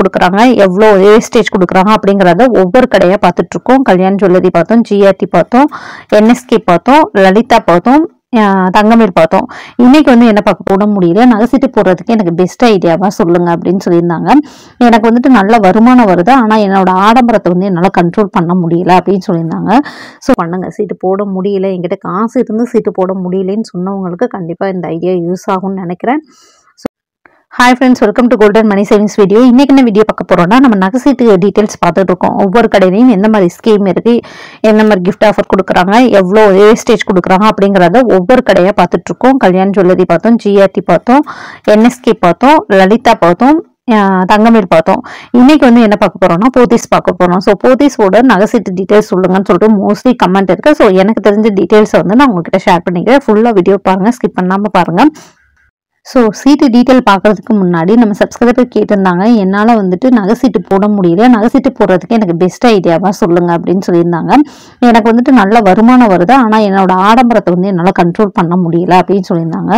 கொடுக்குறாங்க எவ்வளோ வேஸ்டேஜ் கொடுக்குறாங்க அப்படிங்கிறத ஒவ்வொரு கடையாக பார்த்துட்ருக்கோம் கல்யாண் ஜுவல்லரி பார்த்தோம் ஜிஆர்டி பார்த்தோம் என்எஸ்கே பார்த்தோம் லலிதா பார்த்தோம் தங்கமேல் பார்த்தோம் இன்னைக்கு வந்து என்ன பார்க்க போட முடியல சீட்டு போடுறதுக்கு எனக்கு பெஸ்ட் ஐடியாவாக சொல்லுங்க அப்படின்னு சொல்லியிருந்தாங்க எனக்கு வந்துட்டு நல்ல வருமானம் வருது ஆனால் என்னோட ஆடம்பரத்தை வந்து என்னால் கண்ட்ரோல் பண்ண முடியல அப்படின்னு சொல்லியிருந்தாங்க ஸோ பண்ணுங்க சீட்டு போட முடியல என்கிட்ட காசு இருந்து சீட்டு போட முடியலன்னு சொன்னவங்களுக்கு கண்டிப்பாக இந்த ஐடியா யூஸ் ஆகும்னு நினைக்கிறேன் hi friends welcome to golden money savings video இன்றைக்கி என்ன வீடியோ பார்க்க போகிறோம்னா நம்ம நகைசீட்டு டீட்டெயில்ஸ் பார்த்துட்டு இருக்கோம் ஒவ்வொரு கடையிலையும் எந்த மாதிரி ஸ்கீம் இருக்குது எந்த மாதிரி கிஃப்ட் ஆஃபர் கொடுக்குறாங்க எவ்வளோ ஸ்டேஜ் கொடுக்குறாங்க அப்படிங்கிறத ஒவ்வொரு கடையாக பார்த்துட்ருக்கோம் கல்யாண் ஜுவல்லரி பார்த்தோம் ஜிஆர்டி பார்த்தோம் என்எஸ்கே பார்த்தோம் லலிதா பார்த்தோம் தங்கமீர் பார்த்தோம் இன்னைக்கு வந்து என்ன பார்க்க போறோம்னா போத்தீஸ் பார்க்க போறோம் ஸோ போத்தீஸோட நகைசீட்டு டீட்டெயில்ஸ் சொல்லுங்கன்னு சொல்லிட்டு மோஸ்ட்லி கமெண்ட் இருக்கு ஸோ எனக்கு தெரிஞ்ச டீடைல்ஸை வந்து நான் உங்ககிட்ட ஷேர் பண்ணிக்கிறேன் ஃபுல்லாக வீடியோ பாருங்க ஸ்கிப் பண்ணாமல் பாருங்க ஸோ சீட்டு டீட்டெயில் பார்க்குறதுக்கு முன்னாடி நம்ம சப்ஸ்கிரைபர் கேட்டிருந்தாங்க என்னால் வந்துட்டு நகை சீட்டு போட முடியல நகை சீட்டு போடுறதுக்கு எனக்கு பெஸ்ட் ஐடியாவாக சொல்லுங்கள் அப்படின்னு சொல்லியிருந்தாங்க எனக்கு வந்துட்டு நல்ல வருமானம் வருது ஆனால் என்னோடய ஆடம்பரத்தை வந்து என்னால் கண்ட்ரோல் பண்ண முடியல அப்படின்னு சொல்லியிருந்தாங்க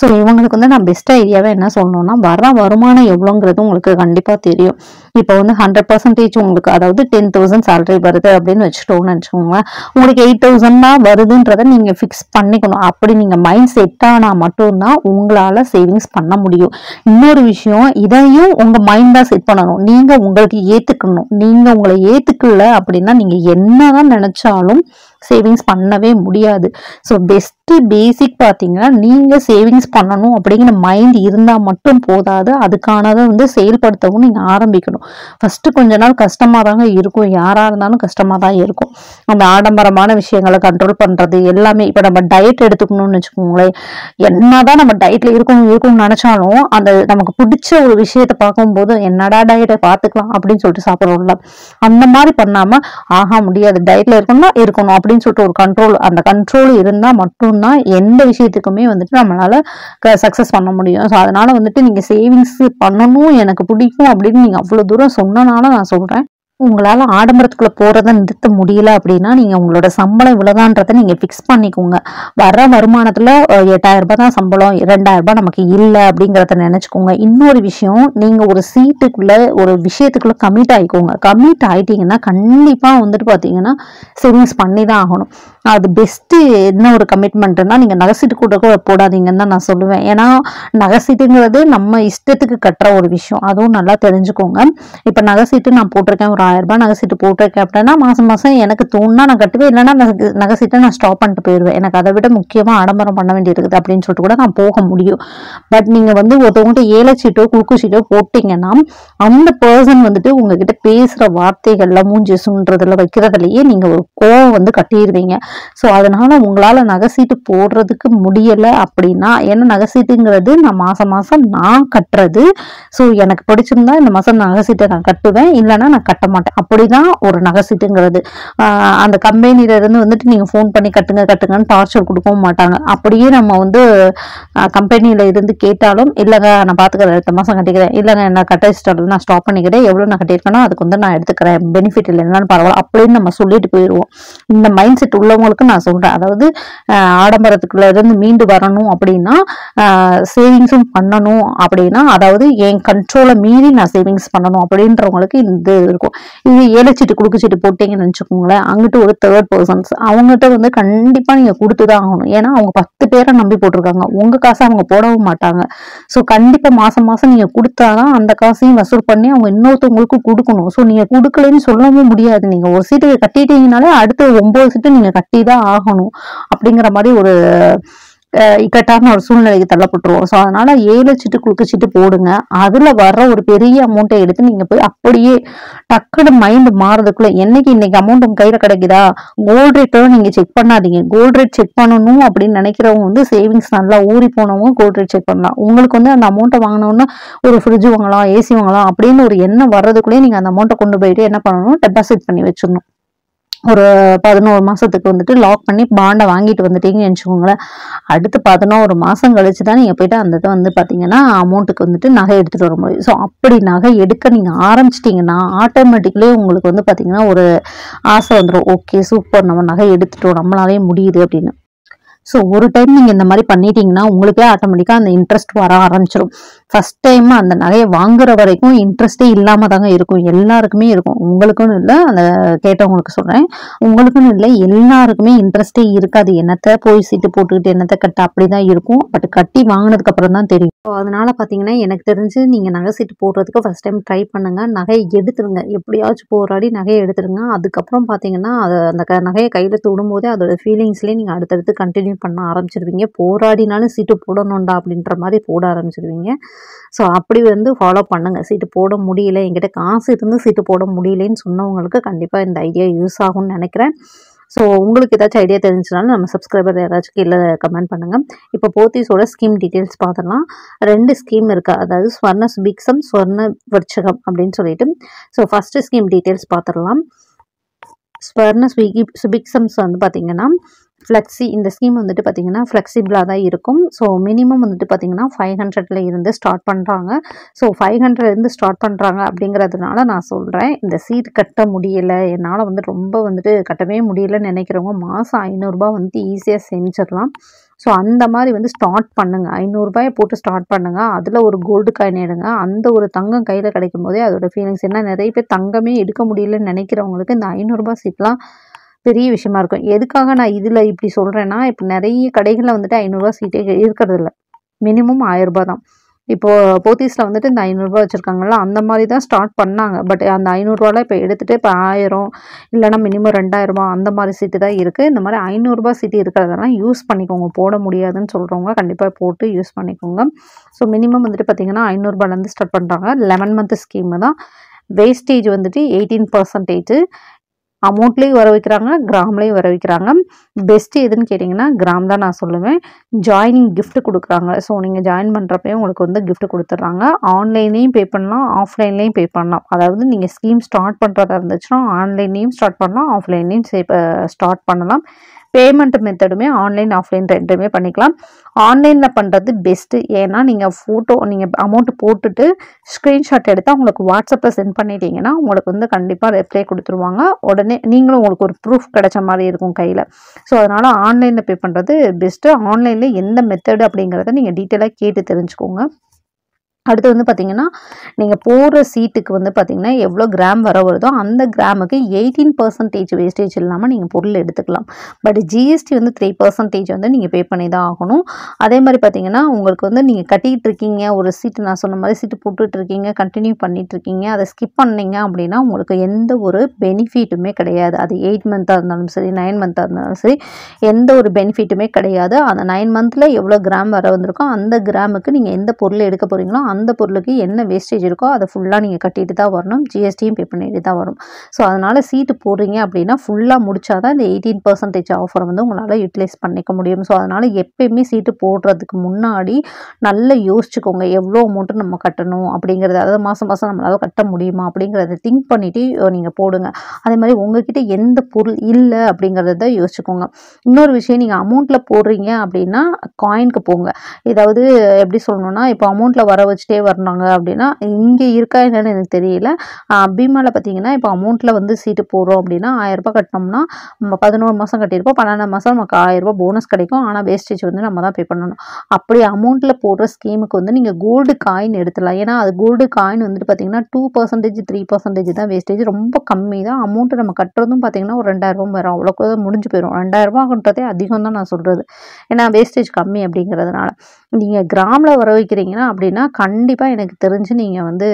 ஸோ இவங்களுக்கு வந்து நான் பெஸ்ட் ஐடியாவை என்ன சொல்லணும்னா வர வருமானம் எவ்வளோங்கிறது உங்களுக்கு கண்டிப்பாக தெரியும் இப்போ வந்து ஹண்ட்ரட் பர்சன்டேஜ் உங்களுக்கு அதாவது டென் தௌசண்ட் சேலரி வருது அப்படின்னு வச்சுட்டோன்னு வச்சுக்கோங்களேன் உங்களுக்கு எயிட் தௌசண்ட் தான் வருதுன்றதை நீங்கள் ஃபிக்ஸ் பண்ணிக்கணும் அப்படி நீங்கள் மைண்ட் செட் ஆனால் மட்டும்தான் உங்களால் சேவிங்ஸ் பண்ண முடியும் இன்னொரு விஷயம் இதையும் உங்க மைண்ட் தான் செட் பண்ணணும் நீங்க உங்களுக்கு ஏத்துக்கணும் நீங்க உங்களை ஏத்துக்கல அப்படின்னா நீங்க என்னதான் நினைச்சாலும் சேவிங்ஸ் பண்ணவே முடியாது ஸோ பெஸ்ட்டு பேசிக் பார்த்தீங்கன்னா நீங்கள் சேவிங்ஸ் பண்ணணும் அப்படிங்கிற மைண்ட் இருந்தால் மட்டும் போதாது அதுக்கானதை வந்து செயல்படுத்தவும் நீங்கள் ஆரம்பிக்கணும் ஃபஸ்ட்டு கொஞ்ச நாள் கஷ்டமாக தாங்க இருக்கும் யாராக இருந்தாலும் கஷ்டமாக தான் இருக்கும் அந்த ஆடம்பரமான விஷயங்களை கண்ட்ரோல் பண்ணுறது எல்லாமே இப்போ நம்ம டயட் எடுத்துக்கணும்னு வச்சுக்கோங்களேன் என்ன தான் நம்ம டயட்டில் இருக்கணும் இருக்கணும்னு நினச்சாலும் அந்த நமக்கு பிடிச்ச ஒரு விஷயத்தை பார்க்கும்போது என்னடா டயட்டை பார்த்துக்கலாம் அப்படின்னு சொல்லிட்டு சாப்பிட்றோம்ல அந்த மாதிரி பண்ணாமல் ஆக முடியாது டயட்டில் இருக்கணும்னா இருக்கணும் அப்படி அப்படின்னு சொல்லிட்டு ஒரு கண்ட்ரோல் அந்த கண்ட்ரோல் இருந்தால் மட்டும்தான் எந்த விஷயத்துக்குமே வந்துட்டு நம்மளால் சக்ஸஸ் பண்ண முடியும் ஸோ அதனால் வந்துட்டு நீங்கள் சேவிங்ஸ் பண்ணணும் எனக்கு பிடிக்கும் அப்படின்னு நீங்கள் அவ்வளோ தூரம் சொன்னனால நான் சொல்கிறேன் உங்களால் ஆடம்பரத்துக்குள்ளே போகிறத நிறுத்த முடியல அப்படின்னா நீங்கள் உங்களோட சம்பளம் இவ்வளோதான்றதை நீங்கள் ஃபிக்ஸ் பண்ணிக்கோங்க வர வருமானத்தில் எட்டாயிரம் ரூபாய் தான் சம்பளம் ரெண்டாயிரம் ரூபாய் நமக்கு இல்லை அப்படிங்கிறத நினச்சிக்கோங்க இன்னொரு விஷயம் நீங்கள் ஒரு சீட்டுக்குள்ளே ஒரு விஷயத்துக்குள்ளே கமிட் ஆகிக்கோங்க கமிட் ஆகிட்டிங்கன்னா கண்டிப்பாக வந்துட்டு பார்த்தீங்கன்னா சேவிங்ஸ் பண்ணி தான் ஆகணும் அது பெஸ்ட்டு என்ன ஒரு கமிட்மெண்ட்டுன்னா நீங்கள் நகைசீட்டு கூட கூட போடாதீங்கன்னு தான் நான் சொல்லுவேன் ஏன்னா நகைசீட்டுங்கிறது நம்ம இஷ்டத்துக்கு கட்டுற ஒரு விஷயம் அதுவும் நல்லா தெரிஞ்சுக்கோங்க இப்போ நகைசீட்டு நான் போட்டிருக்கேன் ஒரு ஆயிரம் ரூபாய் நகை சீட்டு போட்டிருக்கேன் அப்படின்னா மாதம் மாதம் எனக்கு தோணுனா நான் கட்டுவேன் இல்லைன்னா நகை சீட்டை நான் ஸ்டாப் பண்ணிட்டு போயிடுவேன் எனக்கு அதை விட முக்கியமாக ஆடம்பரம் பண்ண வேண்டியிருக்குது அப்படின்னு சொல்லிட்டு கூட நான் போக முடியும் பட் நீங்கள் வந்து ஒருத்தவங்கிட்ட ஏழை சீட்டோ குறுக்கு சீட்டோ போட்டிங்கன்னா அந்த பர்சன் வந்துட்டு உங்ககிட்ட பேசுகிற வார்த்தைகளில் மூஞ்சி சுன்றதில் வைக்கிறதுலையே நீங்கள் ஒரு கோவம் வந்து கட்டிடுவீங்க ஸோ அதனால் உங்களால் நகை சீட்டு போடுறதுக்கு முடியலை அப்படின்னா ஏன்னா நகை சீட்டுங்கிறது நான் மாதம் மாதம் நான் கட்டுறது ஸோ எனக்கு பிடிச்சிருந்தா இந்த மாதம் நகை சீட்டை நான் கட்டுவேன் இல்லைன்னா நான் கட்ட மாட்டேன் அப்படிதான் ஒரு நகைசீட்டுங்கிறது அந்த கம்பெனில இருந்து வந்துட்டு நீங்க ஃபோன் பண்ணி கட்டுங்க கட்டுங்கன்னு டார்ச்சர் கொடுக்கவும் மாட்டாங்க அப்படியே நம்ம வந்து கம்பெனில இருந்து கேட்டாலும் இல்லைங்க நான் பாத்துக்கிறேன் அடுத்த மாசம் கட்டிக்கிறேன் இல்லைங்க என்ன கட்ட நான் ஸ்டாப் பண்ணிக்கிறேன் எவ்வளவு நான் கட்டியிருக்கேனோ அதுக்கு வந்து நான் எடுத்துக்கிறேன் பெனிஃபிட் இல்லை என்னன்னு பரவாயில்ல அப்படின்னு நம்ம சொல்லிட்டு போயிடுவோம் இந்த மைண்ட் செட் உள்ளவங்களுக்கு நான் சொல்றேன் அதாவது ஆடம்பரத்துக்குள்ள இருந்து மீண்டு வரணும் அப்படின்னா சேவிங்ஸும் பண்ணணும் அப்படின்னா அதாவது என் கண்ட்ரோலை மீறி நான் சேவிங்ஸ் பண்ணணும் அப்படின்றவங்களுக்கு இது இருக்கும் இது ஏழைச்சிட்டு குடுக்குச்சீட்டு போட்டீங்கன்னு வச்சுக்கோங்களேன் அங்கிட்டு ஒரு தேர்ட் பர்சன்ஸ் அவங்ககிட்ட வந்து கண்டிப்பாக நீங்கள் கொடுத்து தான் ஆகணும் ஏன்னா அவங்க பத்து பேரை நம்பி போட்டிருக்காங்க உங்கள் காசை அவங்க போடவும் மாட்டாங்க ஸோ கண்டிப்பாக மாதம் மாதம் நீங்கள் கொடுத்தாதான் அந்த காசையும் வசூல் பண்ணி அவங்க இன்னொருத்தவங்களுக்கு கொடுக்கணும் ஸோ நீங்கள் கொடுக்கலன்னு சொல்லவும் முடியாது நீங்கள் ஒரு சீட்டு கட்டிட்டீங்கனாலே அடுத்த ஒம்பது சீட்டு நீங்கள் கட்டி தான் ஆகணும் அப்படிங்கிற மாதிரி ஒரு இக்கட்டான ஒரு சூழ்நிலைக்கு தள்ளப்பட்டுருவோம் ஸோ அதனால ஏழு சீட்டு குறுக்கு சீட்டு போடுங்க அதுல வர்ற ஒரு பெரிய அமௌண்ட்டை எடுத்து நீங்க போய் அப்படியே டக்குனு மைண்ட் மாறதுக்குள்ள என்னைக்கு இன்னைக்கு அமௌண்ட் உங்க கையில கிடைக்குதா கோல்ட் ரேட்டும் நீங்க செக் பண்ணாதீங்க கோல்ட் ரேட் செக் பண்ணணும் அப்படின்னு நினைக்கிறவங்க வந்து சேவிங்ஸ் நல்லா ஊறி போனவங்க கோல்ட் ரேட் செக் பண்ணலாம் உங்களுக்கு வந்து அந்த அமௌண்ட்டை வாங்கினோன்னா ஒரு ஃப்ரிட்ஜ் வாங்கலாம் ஏசி வாங்கலாம் அப்படின்னு ஒரு எண்ணம் வர்றதுக்குள்ளேயே நீங்க அந்த அமௌண்ட்டை கொண்டு போயிட்டு என்ன பண்ணணும் டெபாசிட் பண்ணி வச்சிடணும் ஒரு பதினோரு மாதத்துக்கு வந்துட்டு லாக் பண்ணி பாண்டை வாங்கிட்டு வந்துட்டீங்கன்னு வச்சுக்கோங்களேன் அடுத்து பதினோரு மாதம் கழிச்சு தான் நீங்கள் போயிட்டு அந்த இதை வந்து பார்த்தீங்கன்னா அமௌண்ட்டுக்கு வந்துட்டு நகை எடுத்துகிட்டு வர முடியும் ஸோ அப்படி நகை எடுக்க நீங்கள் ஆரம்பிச்சிட்டிங்கன்னா ஆட்டோமேட்டிக்லி உங்களுக்கு வந்து பார்த்தீங்கன்னா ஒரு ஆசை வந்துடும் ஓகே சூப்பர் நம்ம நகை எடுத்துட்டோம் நம்மளாலே முடியுது அப்படின்னு ஸோ ஒரு டைம் நீங்கள் இந்த மாதிரி பண்ணிட்டீங்கன்னா உங்களுக்கே ஆட்டோமேட்டிக்காக அந்த இன்ட்ரெஸ்ட் வர ஆரம்பிச்சிடும் ஃபர்ஸ்ட் டைம் அந்த நகையை வாங்குற வரைக்கும் இன்ட்ரெஸ்டே இல்லாமல் தாங்க இருக்கும் எல்லாருக்குமே இருக்கும் உங்களுக்குன்னு இல்லை அந்த கேட்டவங்களுக்கு சொல்கிறேன் உங்களுக்குன்னு இல்லை எல்லாருக்குமே இன்ட்ரெஸ்டே இருக்காது என்னத்தை போய் சீட்டு போட்டுக்கிட்டு என்னத்தை கட்ட அப்படி தான் இருக்கும் பட் கட்டி வாங்கினதுக்கு அப்புறம் தான் தெரியும் ஸோ அதனால பார்த்தீங்கன்னா எனக்கு தெரிஞ்சு நீங்கள் நகை சீட்டு போடுறதுக்கு ஃபர்ஸ்ட் டைம் ட்ரை பண்ணுங்க நகையை எடுத்துருங்க எப்படியாச்சும் போராடி நகையை எடுத்துருங்க அதுக்கப்புறம் பார்த்தீங்கன்னா அது அந்த நகையை கையில் தூடும்போதே அதோட ஃபீலிங்ஸ்லேயே நீங்கள் அடுத்தடுத்து கண்டினியூ பண்ண ஆரம்பிச்சிருவீங்க போராடினாலும் சீட்டு போடணும்டா அப்படின்ற மாதிரி போட ஆரம்பிச்சிருவீங்க ஸோ அப்படி வந்து ஃபாலோ பண்ணுங்கள் சீட்டு போட முடியல என்கிட்ட காசு இருந்து சீட்டு போட முடியலன்னு சொன்னவங்களுக்கு கண்டிப்பாக இந்த ஐடியா யூஸ் ஆகும்னு நினைக்கிறேன் ஸோ உங்களுக்கு ஏதாச்சும் ஐடியா தெரிஞ்சுனாலும் நம்ம சப்ஸ்கிரைபர் ஏதாச்சும் கீழே கமெண்ட் பண்ணுங்கள் இப்போ போத்திஸோட ஸ்கீம் டீட்டெயில்ஸ் பார்த்துலாம் ரெண்டு ஸ்கீம் இருக்குது அதாவது ஸ்வர்ண சுபிக்ஷம் ஸ்வர்ண விருச்சகம் அப்படின்னு சொல்லிட்டு ஸோ ஃபஸ்ட்டு ஸ்கீம் டீட்டெயில்ஸ் பார்த்துடலாம் ஸ்வர்ண ஸ்விகி சுபிக்ஸம்ஸ் வந்து பார்த்திங்கன்னா ஃப்ளெக்ஸி இந்த ஸ்கீம் வந்துட்டு பார்த்திங்கன்னா ஃப்ளெக்சிபிளாக தான் இருக்கும் ஸோ மினிமம் வந்துட்டு பார்த்திங்கன்னா ஃபைவ் ஹண்ட்ரட்ல இருந்து ஸ்டார்ட் பண்ணுறாங்க ஸோ ஃபைவ் ஹண்ட்ரட்லேருந்து ஸ்டார்ட் பண்ணுறாங்க அப்படிங்கிறதுனால நான் சொல்கிறேன் இந்த சீட் கட்ட முடியலை என்னால் வந்து ரொம்ப வந்துட்டு கட்டவே முடியலைன்னு நினைக்கிறவங்க மாதம் ஐநூறுரூபா வந்துட்டு ஈஸியாக செஞ்சிடலாம் ஸோ அந்த மாதிரி வந்து ஸ்டார்ட் பண்ணுங்கள் ஐநூறுரூபாயை போட்டு ஸ்டார்ட் பண்ணுங்கள் அதில் ஒரு கோல்டு காயின் எடுங்க அந்த ஒரு தங்கம் கையில் கிடைக்கும் போதே அதோடய ஃபீலிங்ஸ் என்ன நிறைய பேர் தங்கமே எடுக்க முடியலன்னு நினைக்கிறவங்களுக்கு இந்த ஐநூறுரூபா சீட்லாம் பெரிய விஷயமா இருக்கும் எதுக்காக நான் இதில் இப்படி சொல்கிறேன்னா இப்போ நிறைய கடைகளில் வந்துட்டு ஐநூறுரூவா சீட்டே இருக்கிறதில்ல மினிமம் ஆயிரரூபா தான் இப்போது போத்தீஸில் வந்துட்டு இந்த ஐநூறுரூவா வச்சுருக்காங்கல்ல அந்த மாதிரி தான் ஸ்டார்ட் பண்ணாங்க பட் அந்த ஐநூறுரூவாலாம் இப்போ எடுத்துகிட்டு இப்போ ஆயிரம் இல்லைனா மினிமம் ரெண்டாயிரரூபா அந்த மாதிரி சீட்டு தான் இருக்குது இந்த மாதிரி ஐநூறுரூபா சீட்டு இருக்கிறதெல்லாம் யூஸ் பண்ணிக்கோங்க போட முடியாதுன்னு சொல்கிறவங்க கண்டிப்பாக போட்டு யூஸ் பண்ணிக்கோங்க ஸோ மினிமம் வந்துட்டு பார்த்திங்கன்னா ஐநூறுரூபாலேருந்து ஸ்டார்ட் பண்ணுறாங்க லெவன் மந்த் ஸ்கீமு தான் வேஸ்டேஜ் வந்துட்டு எயிட்டீன் பர்சன்டேஜ் அமௌண்ட்லேயும் வர வைக்கிறாங்க கிராம்லேயும் வர வைக்கிறாங்க பெஸ்ட்டு எதுன்னு கேட்டிங்கன்னா கிராம் தான் நான் சொல்லுவேன் ஜாயினிங் கிஃப்ட் கொடுக்குறாங்க ஸோ நீங்கள் ஜாயின் பண்ணுறப்பையும் உங்களுக்கு வந்து கிஃப்ட் கொடுத்துட்றாங்க ஆன்லைன்லேயும் பே பண்ணலாம் ஆஃப்லைன்லேயும் பே பண்ணலாம் அதாவது நீங்கள் ஸ்கீம் ஸ்டார்ட் பண்ணுறதா இருந்துச்சுன்னா ஆன்லைன்லேயும் ஸ்டார்ட் பண்ணலாம் ஆஃப்லைன்லேயும் ஸ்டார்ட் பண்ணலாம் பேமெண்ட் மெத்தடுமே ஆன்லைன் ஆஃப்லைன் ரெண்டுமே பண்ணிக்கலாம் ஆன்லைனில் பண்ணுறது பெஸ்ட்டு ஏன்னா நீங்கள் ஃபோட்டோ நீங்கள் அமௌண்ட் போட்டுட்டு ஸ்க்ரீன்ஷாட் எடுத்து அவங்களுக்கு வாட்ஸ்அப்பில் சென்ட் பண்ணிட்டீங்கன்னா உங்களுக்கு வந்து கண்டிப்பாக ரிப்ளை கொடுத்துருவாங்க உடனே நீங்களும் உங்களுக்கு ஒரு ப்ரூஃப் கிடைச்ச மாதிரி இருக்கும் கையில் ஸோ அதனால் ஆன்லைனில் பே பண்ணுறது பெஸ்ட்டு ஆன்லைனில் எந்த மெத்தடு அப்படிங்கிறத நீங்கள் டீட்டெயிலாக கேட்டு தெரிஞ்சுக்கோங்க அடுத்து வந்து பார்த்தீங்கன்னா நீங்கள் போடுற சீட்டுக்கு வந்து பார்த்திங்கன்னா எவ்வளோ கிராம் வர வருதோ அந்த கிராமுக்கு எயிட்டீன் பர்சன்டேஜ் வேஸ்டேஜ் இல்லாமல் நீங்கள் பொருள் எடுத்துக்கலாம் பட் ஜிஎஸ்டி வந்து த்ரீ பர்சன்டேஜ் வந்து நீங்கள் பே பண்ணி தான் ஆகணும் அதே மாதிரி பார்த்திங்கன்னா உங்களுக்கு வந்து நீங்கள் கட்டிகிட்டு இருக்கீங்க ஒரு சீட்டு நான் சொன்ன மாதிரி சீட்டு போட்டுட்ருக்கீங்க கண்டினியூ இருக்கீங்க அதை ஸ்கிப் பண்ணிங்க அப்படின்னா உங்களுக்கு எந்த ஒரு பெனிஃபிட்டுமே கிடையாது அது எயிட் மந்த்தாக இருந்தாலும் சரி நைன் மந்த்தாக இருந்தாலும் சரி எந்த ஒரு பெனிஃபிட்டுமே கிடையாது அந்த நைன் மந்தில் எவ்வளோ கிராம் வர வந்திருக்கோ அந்த கிராமுக்கு நீங்கள் எந்த பொருள் எடுக்க போகிறீங்களோ அந்த பொருளுக்கு என்ன வேஸ்டேஜ் இருக்கோ அதை ஃபுல்லாக நீங்கள் கட்டிட்டு தான் வரணும் ஜிஎஸ்டியும் பே பண்ணிட்டு தான் வரும் ஸோ அதனால் சீட்டு போடுறீங்க அப்படின்னா ஃபுல்லாக முடிச்சா தான் இந்த எயிட்டீன் பர்சன்டேஜ் ஆஃபர் வந்து உங்களால் யூட்டிலைஸ் பண்ணிக்க முடியும் ஸோ அதனால் எப்பயுமே சீட்டு போடுறதுக்கு முன்னாடி நல்லா யோசிச்சுக்கோங்க எவ்வளோ அமௌண்ட்டு நம்ம கட்டணும் அப்படிங்கிறத அதாவது மாதம் மாதம் நம்மளால் கட்ட முடியுமா அப்படிங்கிறத திங்க் பண்ணிவிட்டு நீங்கள் போடுங்க அதே மாதிரி உங்ககிட்ட எந்த பொருள் இல்லை அப்படிங்கிறத யோசிச்சுக்கோங்க இன்னொரு விஷயம் நீங்கள் அமௌண்ட்டில் போடுறீங்க அப்படின்னா காயினுக்கு போங்க ஏதாவது எப்படி சொல்லணும்னா இப்போ அமௌண்ட்டில் வர வச்சு வச்சுட்டே வரணாங்க அப்படின்னா இங்கே இருக்கா என்னென்னு எனக்கு தெரியல பீமாவில் பார்த்தீங்கன்னா இப்போ அமௌண்ட்டில் வந்து சீட்டு போடுறோம் அப்படின்னா ஆயிரரூபா கட்டினோம்னா நம்ம பதினோரு மாதம் கட்டியிருப்போம் பன்னெண்டு மாதம் நமக்கு ஆயிரரூபா போனஸ் கிடைக்கும் ஆனால் வேஸ்டேஜ் வந்து நம்ம தான் பே பண்ணணும் அப்படி அமௌண்ட்டில் போடுற ஸ்கீமுக்கு வந்து நீங்கள் கோல்டு காயின் எடுத்துடலாம் ஏன்னா அது கோல்டு காயின் வந்துட்டு பார்த்தீங்கன்னா டூ பர்சன்டேஜ் த்ரீ பர்சன்டேஜ் தான் வேஸ்டேஜ் ரொம்ப கம்மி தான் அமௌண்ட்டு நம்ம கட்டுறதும் பார்த்தீங்கன்னா ஒரு ரெண்டாயிரரூபா வரும் அவ்வளோக்கு முடிஞ்சு போயிடும் ரூபாய்ன்றதே அதிகம் தான் நான் சொல்கிறது ஏன்னா வேஸ்டேஜ் கம்மி அப்படிங்கிறதுனால நீங்கள் கிராமில் வர வைக்கிறீங்கன்னா அப்படின்னா கண்டிப்பாக எனக்கு தெரிஞ்சு நீங்கள் வந்து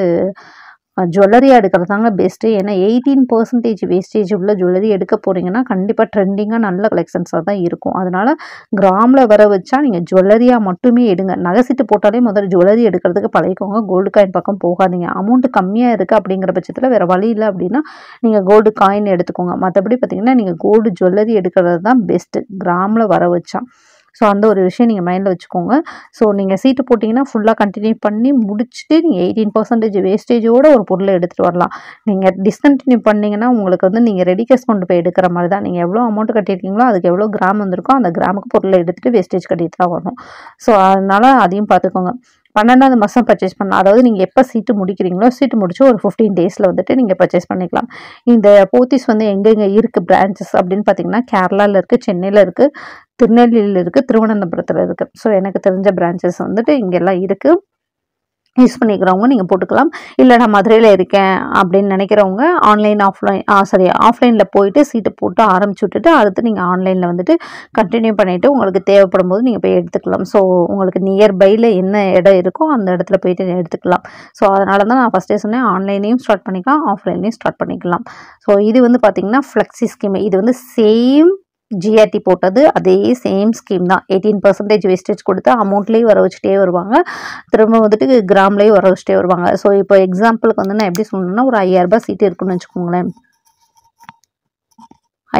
ஜுவல்லரி எடுக்கிறது தாங்க பெஸ்ட்டு ஏன்னா எயிட்டீன் பர்சன்டேஜ் வேஸ்டேஜ் உள்ள ஜுவல்லரி எடுக்க போகிறீங்கன்னா கண்டிப்பாக ட்ரெண்டிங்காக நல்ல கலெக்ஷன்ஸாக தான் இருக்கும் அதனால் கிராமில் வர வச்சா நீங்கள் ஜுவல்லரியாக மட்டுமே எடுங்க நகைசிட்டு போட்டாலே முதல்ல ஜுவல்லரி எடுக்கிறதுக்கு பழகிக்கோங்க கோல்டு காயின் பக்கம் போகாதீங்க அமௌண்ட் கம்மியாக இருக்குது அப்படிங்கிற பட்சத்தில் வேறு வழி இல்லை அப்படின்னா நீங்கள் கோல்டு காயின் எடுத்துக்கோங்க மற்றபடி பார்த்திங்கன்னா நீங்கள் கோல்டு ஜுவல்லரி எடுக்கிறது தான் பெஸ்ட்டு கிராமில் வர வச்சா ஸோ அந்த ஒரு விஷயம் நீங்கள் மைண்டில் வச்சுக்கோங்க ஸோ நீங்கள் சீட்டு போட்டிங்கன்னா ஃபுல்லாக கண்டினியூ பண்ணி முடிச்சுட்டு நீங்கள் எயிட்டீன் பர்சன்டேஜ் வேஸ்டேஜோடு ஒரு பொருளை எடுத்துகிட்டு வரலாம் நீங்கள் டிஸ்கண்டினியூ பண்ணிங்கன்னா உங்களுக்கு வந்து நீங்கள் ரெடி கேஸ் கொண்டு போய் எடுக்கிற மாதிரி தான் நீங்கள் எவ்வளோ அமௌண்ட் கட்டியிருக்கீங்களோ அதுக்கு எவ்வளோ கிராம் வந்திருக்கோ அந்த கிராமுக்கு பொருளை எடுத்துகிட்டு வேஸ்டேஜ் கட்டிட்டு தான் வரணும் ஸோ அதனால் அதையும் பார்த்துக்கோங்க பன்னெண்டாவது மாதம் பர்ச்சேஸ் பண்ணலாம் அதாவது நீங்கள் எப்போ சீட்டு முடிக்கிறீங்களோ சீட்டு முடிச்சு ஒரு ஃபிஃப்டீன் டேஸில் வந்துட்டு நீங்கள் பர்ச்சேஸ் பண்ணிக்கலாம் இந்த போத்திஸ் வந்து எங்கெங்கே இருக்குது பிரான்ச்சஸ் அப்படின்னு பார்த்தீங்கன்னா கேரளாவில் இருக்குது சென்னையில் இருக்குது திருநெல்வேலியில் இருக்குது திருவனந்தபுரத்தில் இருக்குது ஸோ எனக்கு தெரிஞ்ச பிரான்ச்சஸ் வந்துட்டு இங்கெல்லாம் இருக்குது யூஸ் பண்ணிக்கிறவங்க நீங்கள் போட்டுக்கலாம் இல்லை நான் மதுரையில் இருக்கேன் அப்படின்னு நினைக்கிறவங்க ஆன்லைன் ஆஃப்லைன் ஆ சரி ஆஃப்லைனில் போயிட்டு சீட்டை போட்டு ஆரம்பிச்சு விட்டுட்டு அடுத்து நீங்கள் ஆன்லைனில் வந்துட்டு கண்டினியூ பண்ணிவிட்டு உங்களுக்கு தேவைப்படும் போது நீங்கள் போய் எடுத்துக்கலாம் ஸோ உங்களுக்கு நியர்பையில் என்ன இடம் இருக்கோ அந்த இடத்துல போயிட்டு எடுத்துக்கலாம் ஸோ அதனால தான் நான் ஃபஸ்ட்டே சொன்னேன் ஆன்லைனையும் ஸ்டார்ட் பண்ணிக்கலாம் ஆஃப்லைன்லேயும் ஸ்டார்ட் பண்ணிக்கலாம் ஸோ இது வந்து பார்த்திங்கன்னா ஃப்ளெக்ஸி ஸ்கீம் இது வந்து சேம் ஜிஆர்டி போட்டது அதே சேம் ஸ்கீம் தான் எயிட்டீன் பர்சன்டேஜ் வேஸ்டேஜ் கொடுத்து அமௌண்ட்லேயும் வர வச்சுட்டே வருவாங்க திரும்ப வந்துட்டு கிராம்லேயும் வர வச்சுட்டே வருவாங்க ஸோ இப்போ எக்ஸாம்பிளுக்கு வந்து நான் எப்படி சொல்லணும்னா ஒரு ஐயாயிரரூபா சீட்டு இருக்குன்னு வச்சுக்கோங்களேன்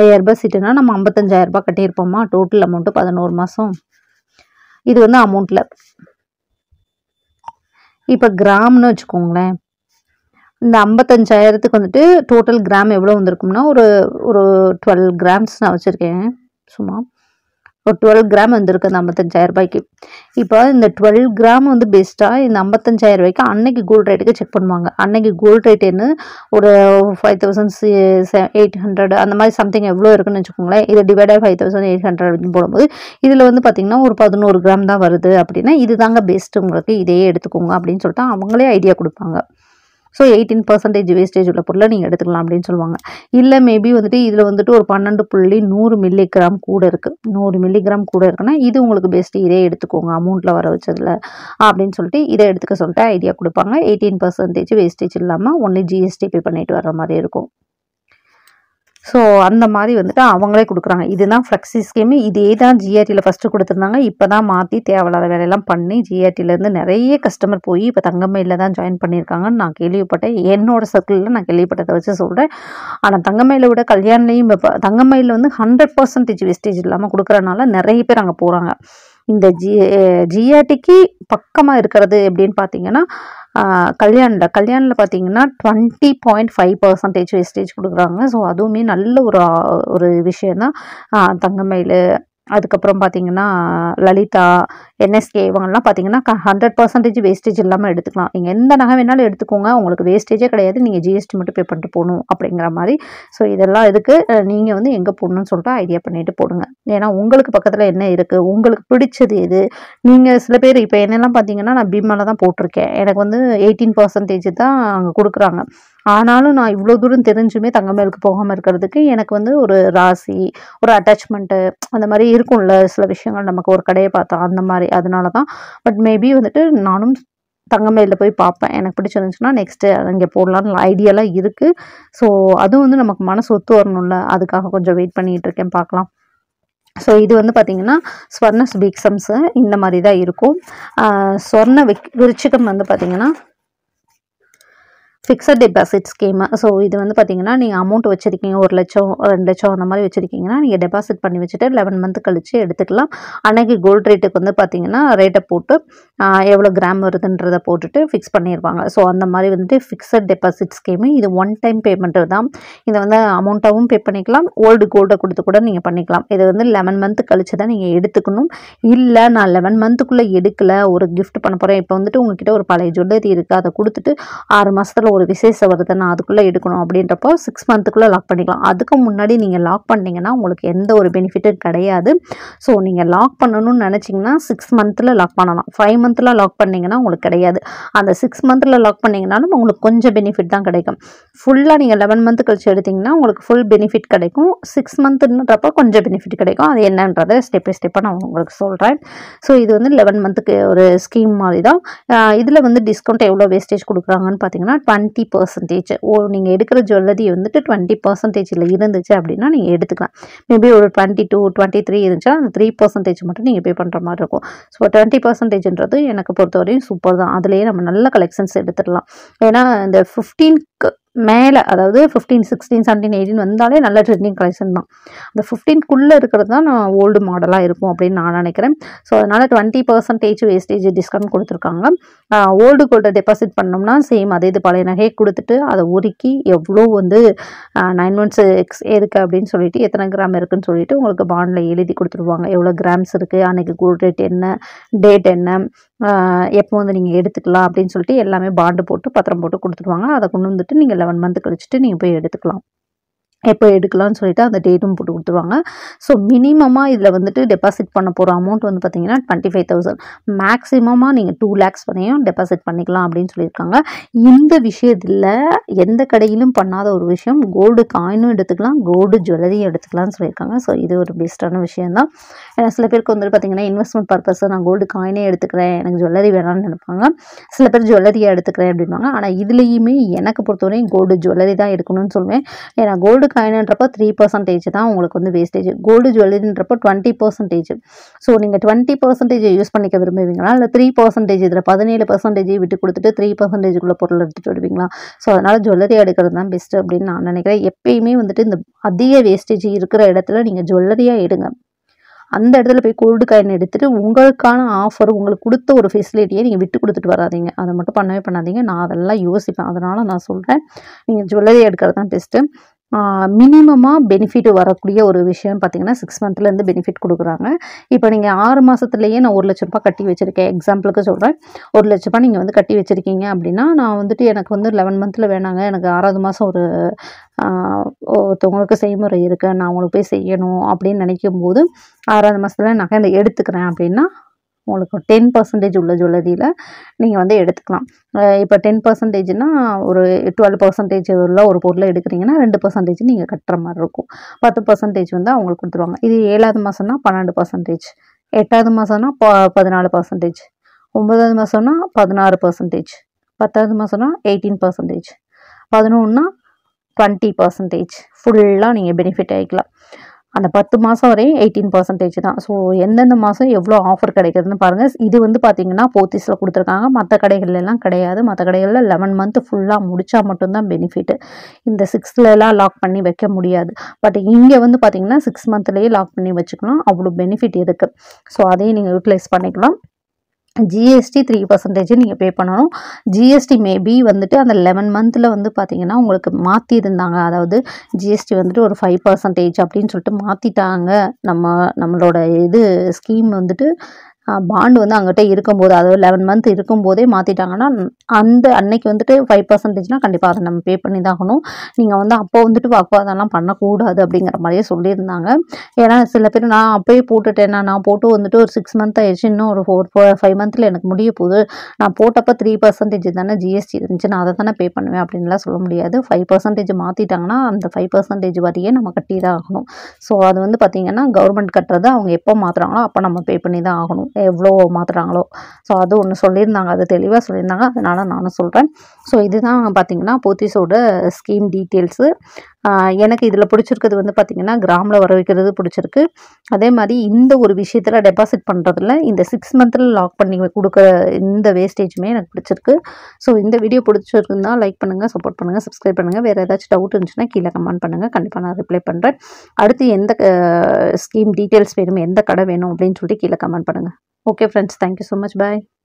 ஐயாயிரரூபா சீட்டுனா நம்ம ஐம்பத்தஞ்சாயிரரூபா கட்டியிருப்போமா டோட்டல் அமௌண்ட்டு பதினோரு மாதம் இது வந்து அமௌண்ட்டில் இப்போ கிராம்னு வச்சுக்கோங்களேன் இந்த ஐம்பத்தஞ்சாயிரத்துக்கு வந்துட்டு டோட்டல் கிராம் எவ்வளோ வந்திருக்கும்னா ஒரு ஒரு டுவெல் கிராம்ஸ் நான் வச்சுருக்கேன் சும்மா ஒரு டுவெல் கிராம் வந்திருக்கு அந்த ஐம்பத்தஞ்சாயிரம் ரூபாய்க்கு இப்போ இந்த டுவெல் கிராம் வந்து பெஸ்ட்டாக இந்த ஐம்பத்தஞ்சாயிரம் ரூபாய்க்கு அன்னைக்கு கோல்டு ரேட்டுக்கு செக் பண்ணுவாங்க அன்னைக்கு கோல்டு ரேட் என்ன ஒரு ஃபைவ் தௌசண்ட் சி எயிட் ஹண்ட்ரட் அந்த மாதிரி சம்திங் எவ்வளோ இருக்குன்னு வச்சுக்கோங்களேன் இதை divided five thousand eight hundred அப்படின்னு போடும்போது இதில் வந்து பார்த்திங்கன்னா ஒரு பதினோரு கிராம் தான் வருது அப்படின்னா இது தாங்க பெஸ்ட்டு உங்களுக்கு இதையே எடுத்துக்கோங்க அப்படின்னு சொல்லிட்டு அவங்களே ஐடியா கொடுப்பாங்க ஸோ எயிட்டீன் பர்சன்டேஜ் வேஸ்டேஜ் உள்ள பொருளை நீங்கள் எடுத்துக்கலாம் அப்படின்னு சொல்லுவாங்க இல்லை மேபி வந்துட்டு இதில் வந்துட்டு ஒரு பன்னெண்டு புள்ளி நூறு மில்லிகிராம் கூட இருக்குது நூறு மில்லிகிராம் கூட இருக்குன்னா இது உங்களுக்கு பெஸ்ட்டு இதே எடுத்துக்கோங்க அமௌண்ட்டில் வர வச்சதில் அப்படின்னு சொல்லிட்டு இதை எடுத்துக்க சொல்லிட்டு ஐடியா கொடுப்பாங்க எயிட்டீன் பர்சன்டேஜ் வேஸ்டேஜ் இல்லாமல் ஒன்லி ஜிஎஸ்டி பே பண்ணிட்டு வர மாதிரி இருக்கும் ஸோ அந்த மாதிரி வந்துட்டு அவங்களே கொடுக்குறாங்க இதுதான் ஃப்ளெக்ஸி ஸ்கீமு இதே தான் ஜிஆர்டியில் ஃபஸ்ட்டு கொடுத்துருந்தாங்க இப்போ தான் மாற்றி தேவையில்லாத வேலையெல்லாம் பண்ணி ஜிஆர்டியிலேருந்து நிறைய கஸ்டமர் போய் இப்போ தங்கமயிலில் தான் ஜாயின் பண்ணியிருக்காங்கன்னு நான் கேள்விப்பட்டேன் என்னோடய சர்க்கிளில் நான் கேள்விப்பட்டதை வச்சு சொல்கிறேன் ஆனால் தங்கமயிலை விட கல்யாணிலையும் இப்போ தங்கமயிலில் வந்து ஹண்ட்ரட் பர்சன்டேஜ் வேஸ்டேஜ் இல்லாமல் கொடுக்குறனால நிறைய பேர் அங்கே போகிறாங்க இந்த ஜி ஜிஆர்டிக்கு பக்கமாக இருக்கிறது எப்படின்னு பார்த்தீங்கன்னா கல்யாணில் கல்யாணில் பார்த்தீங்கன்னா twenty point five percentage wastage கொடுக்குறாங்க ஸோ அதுவுமே நல்ல ஒரு ஒரு விஷயந்தான் தங்கமயில் அதுக்கப்புறம் பார்த்தீங்கன்னா லலிதா என்எஸ்கே இவங்கெல்லாம் பார்த்தீங்கன்னா ஹண்ட்ரட் பர்சன்டேஜ் வேஸ்டேஜ் இல்லாமல் எடுத்துக்கலாம் நீங்கள் எந்த நகை வேணாலும் எடுத்துக்கோங்க உங்களுக்கு வேஸ்டேஜே கிடையாது நீங்கள் ஜிஎஸ்டி மட்டும் பே பண்ணிட்டு போகணும் அப்படிங்கிற மாதிரி ஸோ இதெல்லாம் இதுக்கு நீங்கள் வந்து எங்கே போடணும்னு சொல்லிட்டு ஐடியா பண்ணிட்டு போடுங்க ஏன்னா உங்களுக்கு பக்கத்தில் என்ன இருக்குது உங்களுக்கு பிடிச்சது எது நீங்கள் சில பேர் இப்போ என்னெல்லாம் பார்த்தீங்கன்னா நான் பீமாவில் தான் போட்டிருக்கேன் எனக்கு வந்து எயிட்டீன் பர்சன்டேஜ் தான் அங்கே கொடுக்குறாங்க ஆனாலும் நான் இவ்வளோ தூரம் தெரிஞ்சுமே தங்கமேலுக்கு போகாமல் இருக்கிறதுக்கு எனக்கு வந்து ஒரு ராசி ஒரு அட்டாச்மெண்ட்டு அந்த மாதிரி இருக்கும்ல சில விஷயங்கள் நமக்கு ஒரு கடையை பார்த்தா அந்த மாதிரி அதனால தான் பட் மேபி வந்துட்டு நானும் தங்கமேலில் போய் பார்ப்பேன் எனக்கு பிடிச்சிருந்துச்சுன்னா நெக்ஸ்ட்டு அங்கே போடலான்னு ஐடியாலாம் இருக்குது ஸோ அதுவும் வந்து நமக்கு மனசு ஒத்து வரணும்ல அதுக்காக கொஞ்சம் வெயிட் பண்ணிகிட்டு இருக்கேன் பார்க்கலாம் ஸோ இது வந்து பார்த்திங்கன்னா ஸ்வர்ண சுபீக்ஸம்ஸு இந்த மாதிரி தான் இருக்கும் ஸ்வர்ண விக் விருச்சிகம் வந்து பார்த்திங்கன்னா ஃபிக்ஸட் டெபாசிட் ஸ்கீம் ஸோ இது வந்து பார்த்திங்கன்னா நீங்கள் அமௌண்ட் வச்சுருக்கீங்க ஒரு லட்சம் ரெண்டு லட்சம் அந்த மாதிரி வச்சுருக்கீங்கன்னா நீங்கள் டெபாசிட் பண்ணி வச்சுட்டு லெவன் மந்த் கழித்து எடுத்துக்கலாம் அன்றைக்கி கோல்டு ரேட்டுக்கு வந்து பார்த்தீங்கன்னா ரேட்டை போட்டு எவ்வளோ கிராம் வருதுன்றதை போட்டுட்டு ஃபிக்ஸ் பண்ணிடுவாங்க ஸோ அந்த மாதிரி வந்துட்டு ஃபிக்ஸட் டெபாசிட் ஸ்கீமு இது ஒன் டைம் பேமெண்ட்டு தான் இதை வந்து அமௌண்ட்டாகவும் பே பண்ணிக்கலாம் ஓல்டு கோல்டை கொடுத்து கூட நீங்கள் பண்ணிக்கலாம் இது வந்து லெவன் மந்த் கழிச்சு தான் நீங்கள் எடுத்துக்கணும் இல்லை நான் லெவன் மந்த்துக்குள்ளே எடுக்கலை ஒரு கிஃப்ட் பண்ண போகிறேன் இப்போ வந்துட்டு உங்ககிட்ட ஒரு பழைய ஜுவல்லரி இருக்குது அதை கொடுத்துட்டு ஆறு மாதத்தில் ஒரு விசேஷ வருது நான் அதுக்குள்ளே எடுக்கணும் அப்படின்றப்போ சிக்ஸ் மந்த்துக்குள்ளே லாக் பண்ணிக்கலாம் அதுக்கு முன்னாடி நீங்கள் லாக் பண்ணிங்கன்னா உங்களுக்கு எந்த ஒரு பெனிஃபிட்டும் கிடையாது ஸோ நீங்கள் லாக் பண்ணணும்னு நினச்சிங்கன்னா சிக்ஸ் மந்த்தில் லாக் பண்ணலாம் ஃபைவ் மந்த்தில் லாக் பண்ணிங்கன்னா உங்களுக்கு கிடையாது அந்த சிக்ஸ் மந்த்தில் லாக் பண்ணிங்கனாலும் உங்களுக்கு கொஞ்சம் பெனிஃபிட் தான் கிடைக்கும் ஃபுல்லாக நீங்கள் லெவன் மந்த் கழிச்சு எடுத்திங்கன்னா உங்களுக்கு ஃபுல் பெனிஃபிட் கிடைக்கும் சிக்ஸ் மந்த்துன்றப்போ கொஞ்சம் பெனிஃபிட் கிடைக்கும் அது என்னன்றதை ஸ்டெப் பை ஸ்டெப்பாக நான் உங்களுக்கு சொல்கிறேன் ஸோ இது வந்து லெவன் மந்த்துக்கு ஒரு ஸ்கீம் மாதிரி தான் இதில் வந்து டிஸ்கவுண்ட் எவ்வளோ வேஸ்டேஜ் கொடுக்குறாங்கன்னு பார்த்தீங்கன்னா டுவெண்ட்டி டுவெண்ட்டி பர்சன்டேஜ் ஓ நீங்கள் எடுக்கிற ஜுவல்லரி வந்துட்டு டுவெண்ட்டி பர்சன்டேஜில் இருந்துச்சு அப்படின்னா நீங்கள் எடுத்துக்கலாம் மேபி ஒரு டுவெண்ட்டி டூ டுவெண்ட்டி த்ரீ இருந்துச்சுன்னா அந்த த்ரீ பர்சன்டேஜ் மட்டும் நீங்கள் பே பண்ணுற மாதிரி இருக்கும் ஸோ டுவெண்ட்டி பர்சன்டேஜ்ன்றது எனக்கு பொறுத்தவரையும் சூப்பர் தான் அதுலேயே நம்ம நல்ல கலெக்ஷன்ஸ் எடுத்துடலாம் ஏன்னா இந்த ஃபிஃப்டீன்க்கு மேலே அதாவது ஃபிஃப்டீன் சிக்ஸ்டீன் செவன்டீன் எயிட்டின் வந்தாலே நல்ல ட்ரெண்டிங் கலெக்ஷன் தான் அந்த ஃபிஃப்டீன்குள்ளே இருக்கிறது தான் நான் ஓல்டு மாடலாக இருக்கும் அப்படின்னு நான் நினைக்கிறேன் ஸோ அதனால் டுவெண்ட்டி பர்சன்டேஜ் வேஸ்டேஜ் டிஸ்கவுண்ட் கொடுத்துருக்காங்க ஓல்டு கோல்டை டெபாசிட் பண்ணோம்னா சேம் அதே இது பழைய நகையை கொடுத்துட்டு அதை உருக்கி எவ்வளோ வந்து நைன் மந்த்ஸ் எக்ஸ் இருக்குது அப்படின்னு சொல்லிட்டு எத்தனை கிராம் இருக்குதுன்னு சொல்லிட்டு உங்களுக்கு பாண்டில் எழுதி கொடுத்துருவாங்க எவ்வளோ கிராம்ஸ் இருக்குது அன்றைக்கி கோல்ட் ரேட் என்ன டேட் என்ன எப்போ வந்து நீங்கள் எடுத்துக்கலாம் அப்படின்னு சொல்லிட்டு எல்லாமே பாண்டு போட்டு பத்திரம் போட்டு கொடுத்துருவாங்க அதை கொண்டு வந்துட்டு நீங்கள் லெவன் மந்த் கழிச்சுட்டு நீங்கள் போய் எடுத்துக்கலாம் எப்போ எடுக்கலாம்னு சொல்லிட்டு அந்த டேட்டும் போட்டு கொடுத்துருவாங்க ஸோ மினிமமாக இதில் வந்துட்டு டெபாசிட் பண்ண போகிற அமௌண்ட் வந்து பார்த்திங்கன்னா டுவெண்ட்டி ஃபைவ் தௌசண்ட் மேக்ஸிமமாக நீங்கள் டூ லேக்ஸ் வரையும் டெபாசிட் பண்ணிக்கலாம் அப்படின்னு சொல்லியிருக்காங்க இந்த விஷயத்தில் எந்த கடையிலும் பண்ணாத ஒரு விஷயம் கோல்டு காயினும் எடுத்துக்கலாம் கோல்டு ஜுவல்லரியும் எடுத்துக்கலாம்னு சொல்லியிருக்காங்க ஸோ இது ஒரு பெஸ்ட்டான விஷயந்தான் ஏன்னா சில பேருக்கு வந்துட்டு பார்த்திங்கன்னா இன்வெஸ்ட்மெண்ட் பர்பஸ் நான் கோல்டு காயினே எடுத்துக்கிறேன் எனக்கு ஜுவல்லரி வேணாம்னு நினைப்பாங்க சில பேர் ஜுவல்லரியாக எடுத்துக்கிறேன் அப்படிம்பாங்க ஆனால் இதுலேயுமே எனக்கு பொறுத்தவரையும் கோல்டு ஜுவல்லரி தான் எடுக்கணும்னு சொல்லுவேன் ஏன்னா கோல்டு காயினுன்றப்போ த்ரீ பர்சன்டேஜ் தான் உங்களுக்கு வந்து வேஸ்டேஜ் கோல்டு ஜுவல்லரின்றப்போ டுவெண்ட்டி பர்சன்டேஜ் ஸோ நீங்கள் டுவெண்ட்டி பர்சன்டேஜ் யூஸ் பண்ணிக்க விரும்புவீங்களா இல்லை த்ரீ பர்சன்டேஜ் இதில் பதினேழு பர்சன்டேஜை விட்டு கொடுத்துட்டு த்ரீ பர்சன்டேஜுக்குள்ள பொருள் எடுத்துகிட்டு வருவீங்களா ஸோ அதனால் ஜுவல்லரி எடுக்கிறது தான் பெஸ்ட்டு அப்படின்னு நான் நினைக்கிறேன் எப்பயுமே வந்துட்டு இந்த அதிக வேஸ்டேஜ் இருக்கிற இடத்துல நீங்கள் ஜுவல்லரியாக எடுங்க அந்த இடத்துல போய் கோல்டு காயின் எடுத்துகிட்டு உங்களுக்கான ஆஃபர் உங்களுக்கு கொடுத்த ஒரு ஃபெசிலிட்டியை நீங்கள் விட்டு கொடுத்துட்டு வராதிங்க அதை மட்டும் பண்ணவே பண்ணாதீங்க நான் அதெல்லாம் யோசிப்பேன் அதனால் நான் சொல்கிறேன் நீங்கள் ஜுவல்லரி எடுக்கிறது தான் பெஸ்ட்டு மினிமமாக பெனிஃபிட் வரக்கூடிய ஒரு விஷயம் பார்த்திங்கன்னா சிக்ஸ் மந்த்லேருந்து பெனிஃபிட் கொடுக்குறாங்க இப்போ நீங்கள் ஆறு மாதத்துலேயே நான் ஒரு லட்ச ரூபாய் கட்டி வச்சுருக்கேன் எக்ஸாம்பிளுக்கு சொல்கிறேன் ஒரு லட்ச ரூபா நீங்கள் வந்து கட்டி வச்சுருக்கீங்க அப்படின்னா நான் வந்துட்டு எனக்கு வந்து லெவன் மந்த்தில் வேணாங்க எனக்கு ஆறாவது மாதம் ஒரு ஒருத்தவங்களுக்கு செய்முறை இருக்குது நான் அவங்களுக்கு போய் செய்யணும் அப்படின்னு நினைக்கும் போது ஆறாவது மாதத்தில் நகை எடுத்துக்கிறேன் அப்படின்னா உங்களுக்கு டென் பர்சன்டேஜ் உள்ள ஜுவல்லரியில் நீங்கள் வந்து எடுத்துக்கலாம் இப்போ டென் பர்சன்டேஜ்னால் ஒரு டுவெல் பர்சன்டேஜ் உள்ள ஒரு பொருளை எடுக்கிறீங்கன்னா ரெண்டு பர்சன்டேஜ் நீங்கள் கட்டுற மாதிரி இருக்கும் பத்து பர்சன்டேஜ் வந்து அவங்களுக்கு கொடுத்துருவாங்க இது ஏழாவது மாதம்னா பன்னெண்டு பர்சன்டேஜ் எட்டாவது மாதம்னா ப பதினாலு பர்சன்டேஜ் ஒம்பதாவது மாதம்னா பதினாறு பர்சன்டேஜ் பத்தாவது மாதம்னா எயிட்டீன் பர்சன்டேஜ் பதினொன்றுனா டுவெண்ட்டி பர்சன்டேஜ் ஃபுல்லாக நீங்கள் பெனிஃபிட் ஆகிக்கலாம் அந்த பத்து மாதம் வரையும் எயிட்டீன் பர்சன்டேஜ் தான் ஸோ எந்தெந்த மாதம் எவ்வளோ ஆஃபர் கிடைக்குதுன்னு பாருங்கள் இது வந்து பார்த்தீங்கன்னா போத்தீஸில் கொடுத்துருக்காங்க மற்ற கடைகள்லாம் கிடையாது மற்ற கடைகளில் லெவன் மந்த்து ஃபுல்லாக முடித்தா மட்டும்தான் பெனிஃபிட்டு இந்த சிக்ஸ்த்துலலாம் லாக் பண்ணி வைக்க முடியாது பட் இங்கே வந்து பார்த்தீங்கன்னா சிக்ஸ் மந்த்லேயே லாக் பண்ணி வச்சுக்கலாம் அவ்வளோ பெனிஃபிட் இருக்குது ஸோ அதையும் நீங்கள் யூட்டிலைஸ் பண்ணிக்கலாம் ஜிஎஸ்டி த்ரீ பர்சன்டேஜ் நீங்கள் பே பண்ணணும் ஜிஎஸ்டி மேபி வந்துட்டு அந்த லெவன் மந்தில் வந்து பார்த்தீங்கன்னா உங்களுக்கு மாற்றிருந்தாங்க அதாவது ஜிஎஸ்டி வந்துட்டு ஒரு ஃபைவ் பர்சன்டேஜ் அப்படின்னு சொல்லிட்டு மாற்றிட்டாங்க நம்ம நம்மளோட இது ஸ்கீம் வந்துட்டு பாண்டு வந்து அங்கிட்ட இருக்கும்போது அதாவது லெவன் மந்த் இருக்கும்போதே மாற்றிட்டாங்கன்னா அந்த அன்னைக்கு வந்துட்டு ஃபைவ் பர்சன்டேஜ்னால் கண்டிப்பாக அதை நம்ம பே பண்ணி தான் ஆகணும் நீங்கள் வந்து அப்போ வந்துட்டு வாக்குவாதம்லாம் பண்ணக்கூடாது அப்படிங்கிற மாதிரியே சொல்லியிருந்தாங்க ஏன்னா சில பேர் நான் அப்போயே போட்டுட்டேன்னா நான் போட்டு வந்துட்டு ஒரு சிக்ஸ் மந்த் ஆயிடுச்சு இன்னும் ஒரு ஃபோர் ஃபோர் ஃபைவ் மந்த்தில் எனக்கு முடிய போகுது நான் போட்டப்போ த்ரீ பர்சன்டேஜ் தானே ஜிஎஸ்டி இருந்துச்சு நான் அதை தானே பே பண்ணுவேன் அப்படின்லாம் சொல்ல முடியாது ஃபைவ் பர்சன்டேஜ் மாற்றிட்டாங்கன்னா அந்த ஃபைவ் பர்சன்டேஜ் வரியே நம்ம கட்டி தான் ஆகணும் ஸோ அது வந்து பார்த்திங்கன்னா கவர்மெண்ட் கட்டுறது அவங்க எப்போ மாற்றுறாங்களோ அப்போ நம்ம பே பண்ணி தான் ஆகணும் எவ்வளோ மாற்றுறாங்களோ ஸோ அது ஒன்று சொல்லியிருந்தாங்க அது தெளிவாக சொல்லியிருந்தாங்க அதனால் நானும் சொல்கிறேன் ஸோ இதுதான் பார்த்திங்கன்னா போத்திஸோட ஸ்கீம் டீட்டெயில்ஸு எனக்கு இதில் பிடிச்சிருக்கிறது வந்து பார்த்திங்கன்னா கிராமில் வர வைக்கிறது பிடிச்சிருக்கு அதே மாதிரி இந்த ஒரு விஷயத்தில் டெபாசிட் பண்ணுறதுல இந்த சிக்ஸ் மந்தில் லாக் பண்ணி கொடுக்குற இந்த வேஸ்டேஜுமே எனக்கு பிடிச்சிருக்கு ஸோ இந்த வீடியோ பிடிச்சிருந்தா லைக் பண்ணுங்கள் சப்போர்ட் பண்ணுங்கள் சப்ஸ்கிரைப் பண்ணுங்கள் வேறு ஏதாச்சும் டவுட் இருந்துச்சுன்னா கீழே கமெண்ட் பண்ணுங்கள் கண்டிப்பாக நான் ரிப்ளை பண்ணுறேன் அடுத்து எந்த ஸ்கீம் டீட்டெயில்ஸ் வேணும் எந்த கடை வேணும் அப்படின்னு சொல்லிட்டு கீழே கமெண்ட் பண்ணுங்கள் okay friends thank you so much பாய்